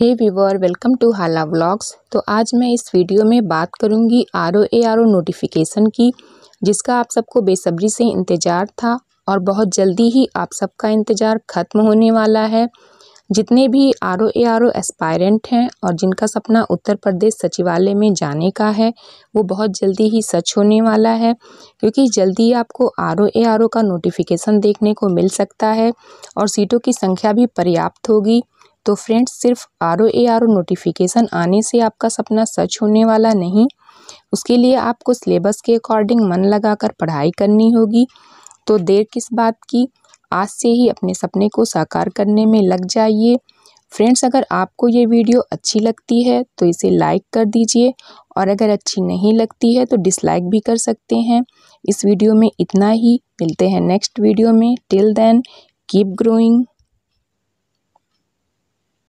hey viewer welcome to Hala vlogs तो आज मैं इस वीडियो में बात करूंगी R O A R O notification की जिसका आप सबको बेसब्री से इंतज़ार था और बहुत जल्दी ही आप सबका इंतज़ार ख़त्म होने वाला है जितने भी R O A R O aspirant हैं और जिनका सपना उत्तर प्रदेश सचिवालय में जाने का है वो बहुत जल्दी ही सच होने वाला है क्योंकि जल्दी आपको आर ओ ए आर ओ का नोटिफिकेशन देखने को मिल सकता है और सीटों की संख्या भी पर्याप्त होगी तो फ्रेंड्स सिर्फ R O A R O notification आने से आपका सपना सच होने वाला नहीं उसके लिए आपको सिलेबस के अकॉर्डिंग मन लगाकर पढ़ाई करनी होगी तो देर किस बात की आज से ही अपने सपने को साकार करने में लग जाइए फ्रेंड्स अगर आपको ये वीडियो अच्छी लगती है तो इसे लाइक कर दीजिए और अगर अच्छी नहीं लगती है तो डिसलाइक भी कर सकते हैं इस वीडियो में इतना ही मिलते हैं नेक्स्ट वीडियो में टिल देन कीप ग्रोइंग